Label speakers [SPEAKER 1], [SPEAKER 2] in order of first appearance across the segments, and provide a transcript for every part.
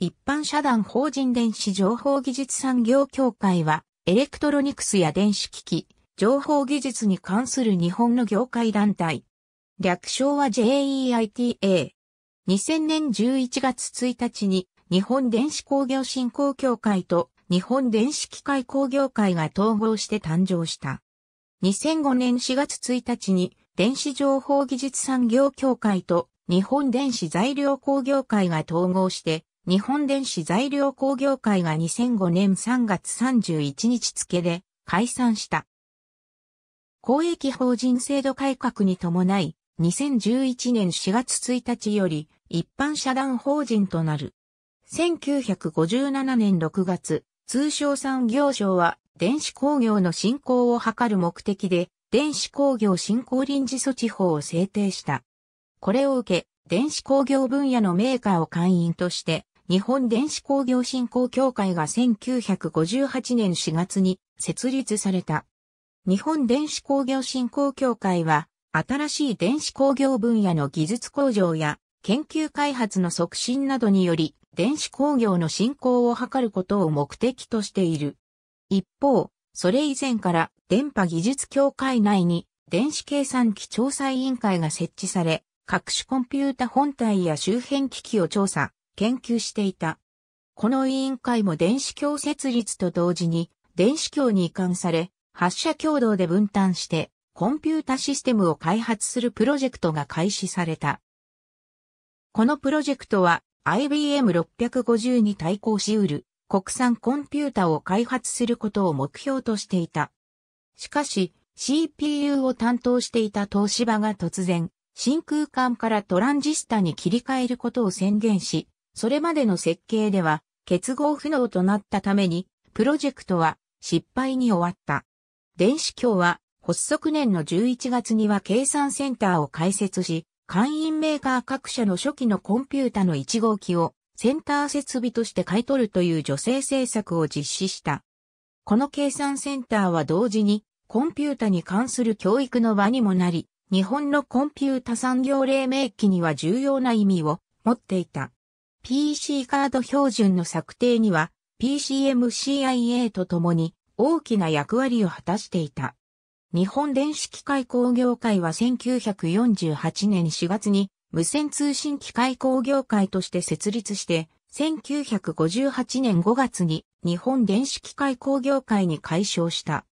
[SPEAKER 1] 一般社団法人電子情報技術産業協会は、エレクトロニクスや電子機器、情報技術に関する日本の業界団体。略称は JEITA。2000年11月1日に日本電子工業振興協会と日本電子機械工業会が統合して誕生した。2005年4月1日に電子情報技術産業協会と日本電子材料工業会が統合して日本電子材料工業会が2005年3月31日付で解散した。公益法人制度改革に伴い、2011年4月1日より一般社団法人となる。1957年6月、通商産業省は電子工業の振興を図る目的で、電子工業振興臨時措置法を制定した。これを受け、電子工業分野のメーカーを会員として、日本電子工業振興協会が1958年4月に設立された。日本電子工業振興協会は、新しい電子工業分野の技術向上や研究開発の促進などにより、電子工業の振興を図ることを目的としている。一方、それ以前から電波技術協会内に電子計算機調査委員会が設置され、各種コンピュータ本体や周辺機器を調査、研究していた。この委員会も電子鏡設立と同時に電子鏡に移管され、発射共同で分担してコンピュータシステムを開発するプロジェクトが開始された。このプロジェクトは IBM650 に対抗しうる国産コンピュータを開発することを目標としていた。しかし CPU を担当していた東芝が突然真空管からトランジスタに切り替えることを宣言し、それまでの設計では結合不能となったために、プロジェクトは失敗に終わった。電子橋は発足年の11月には計算センターを開設し、会員メーカー各社の初期のコンピュータの1号機をセンター設備として買い取るという助成政策を実施した。この計算センターは同時にコンピュータに関する教育の場にもなり、日本のコンピュータ産業黎明期には重要な意味を持っていた。PC カード標準の策定には PCMCIA とともに大きな役割を果たしていた。日本電子機械工業会は1948年4月に無線通信機械工業会として設立して、1958年5月に日本電子機械工業会に解消した。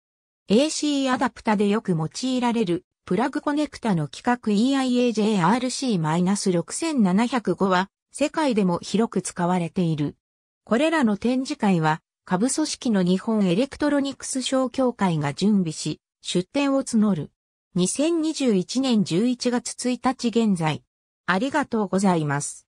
[SPEAKER 1] AC アダプタでよく用いられるプラグコネクタの規格 EIAJRC-6705 は世界でも広く使われている。これらの展示会は、下部組織の日本エレクトロニクス商協会が準備し、出展を募る。2021年11月1日現在。ありがとうございます。